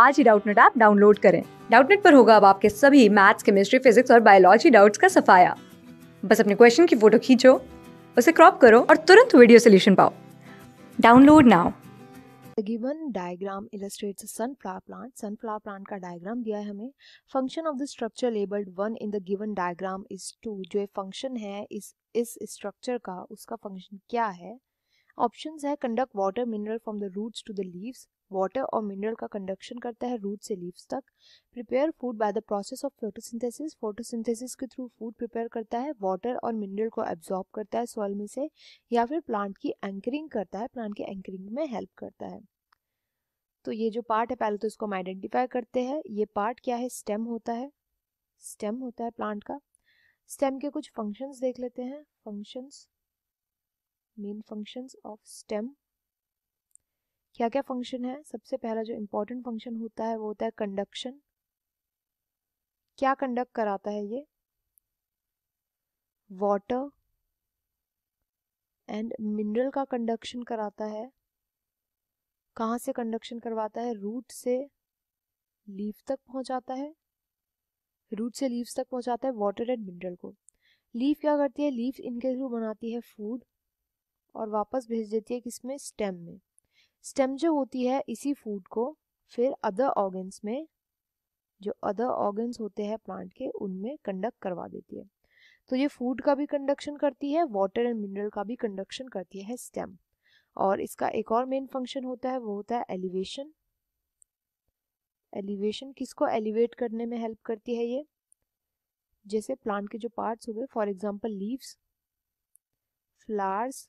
आज ही Doubtnut app download करें डाउटनेट पर होगा अब आपके सभी मैथ्स केमिस्ट्री फिजिक्स और बायोलॉजी डाउट्स का सफाया बस अपने क्वेश्चन की फोटो खींचो उसे क्रॉप करो और तुरंत वीडियो सोल्यूशन पाओ download now The given diagram illustrates a sunflower plant. Sunflower plant का diagram दिया है हमें Function of the structure labeled one in the given diagram is two जो फंक्शन है इस इस स्ट्रक्चर का उसका फंक्शन क्या है ऑप्शंस है conduct water mineral from the roots to the leaves water और मिनरल का कंडक्शन करता है रूट से लीव्स तक prepare food by the process of photosynthesis photosynthesis के थ्रू फूड प्रिपेयर करता है वाटर और मिनरल को एब्जॉर्ब करता है सॉइल में से या फिर प्लांट की एंकरिंग करता है प्लांट की एंकरिंग में हेल्प करता है तो ये जो पार्ट है पहले तो इसको हम आइडेंटिफाई करते हैं ये पार्ट क्या है स्टेम होता है स्टेम होता है प्लांट का स्टेम के कुछ फंक्शंस देख लेते हैं functions main function of stem क्या क्या फंक्शन है सबसे पहला जो इम्पोर्टेंट फंक्शन होता है वो होता है कंडक्शन क्या कंडक्ट कराता है ये वाटर एंड मिनरल का कंडक्शन कराता है कहाँ से कंडक्शन करवाता है रूट से लीफ तक पहुँचाता है रूट से लीव्स तक पहुँचाता है वाटर एंड मिनरल को लीफ क्या करती है लीफ इनके थ्रू बनाती है फूड और वापस भेज देती है किसमें स्टेम में स्टेम जो होती है इसी फूड को फिर अदर ऑर्गन्स में जो अदर ऑर्गन्स होते हैं प्लांट के उनमें कंडक्ट करवा देती है तो ये फूड का भी कंडक्शन करती है वाटर एंड मिनरल का भी कंडक्शन करती है स्टेम और इसका एक और मेन फंक्शन होता है वो होता है एलिवेशन एलिवेशन किसको एलिवेट करने में हेल्प करती है ये जैसे प्लांट के जो पार्ट्स हो गए for example leaves flowers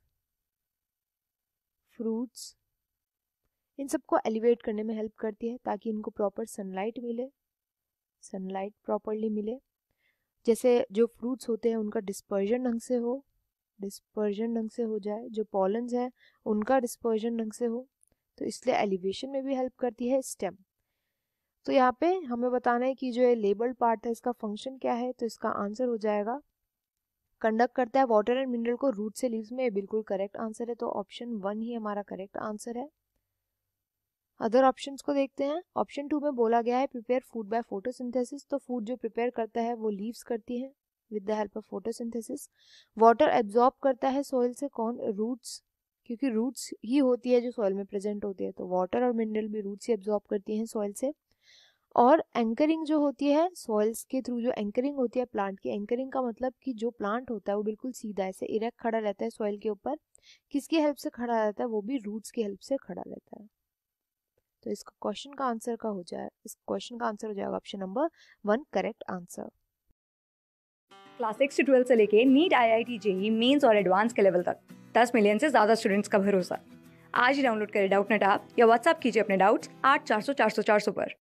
fruits इन सबको एलिवेट करने में हेल्प करती है ताकि इनको प्रॉपर सनलाइट मिले सनलाइट प्रॉपरली मिले जैसे जो फ्रूट्स होते हैं उनका डिस्पर्जन ढंग से हो डिस्पर्जन ढंग से हो जाए जो पॉलन्स हैं उनका डिस्पर्जन ढंग से हो तो इसलिए एलिवेशन में भी हेल्प करती है स्टेम तो यहाँ पे हमें बताना है कि जो ये लेबल पार्ट है इसका फंक्शन क्या है तो इसका आंसर हो जाएगा कंडक्ट करता है वाटर एंड मिनरल को रूट से लीव्स में बिल्कुल करेक्ट आंसर है तो ऑप्शन वन ही हमारा करेक्ट आंसर है अदर ऑप्शन को देखते हैं ऑप्शन टू में बोला गया है प्रिपेयर फूड बाय फोटोसिंथेसिस तो फूड जो प्रिपेयर करता है वो लीव्स करती है with the help of photosynthesis water absorb करता है सॉइल से कौन रूट्स क्योंकि रूट्स ही होती है जो सॉइल में प्रेजेंट होती है तो वाटर और मिनरल भी रूट्स ही एब्जॉर्ब करती हैं सॉइल से और एंकरिंग जो होती है सॉइल्स के थ्रू जो एंकरिंग होती है प्लांट की एंकरिंग का मतलब कि जो प्लांट होता है वो बिल्कुल सीधा ऐसे इरेक्ट खड़ा रहता है सॉइल के ऊपर किसकी हेल्प से खड़ा रहता है वो भी रूट्स की हेल्प से खड़ा रहता है तो इसका क्वेश्चन का आंसर का हो जाए इस क्वेश्चन का आंसर हो जाएगा option number one correct answer class six से ट्वेल्थ से लेके NEET I I T JEE Mains और एडवांस के लेवल तक दस मिलियन से ज़्यादा स्टूडेंट्स का भरोसा आज ही डाउनलोड करें डाउट नेट आप या व्हाट्सअप कीजिए अपने डाउट्स आठ चार सौ चार सौ चार सौ पर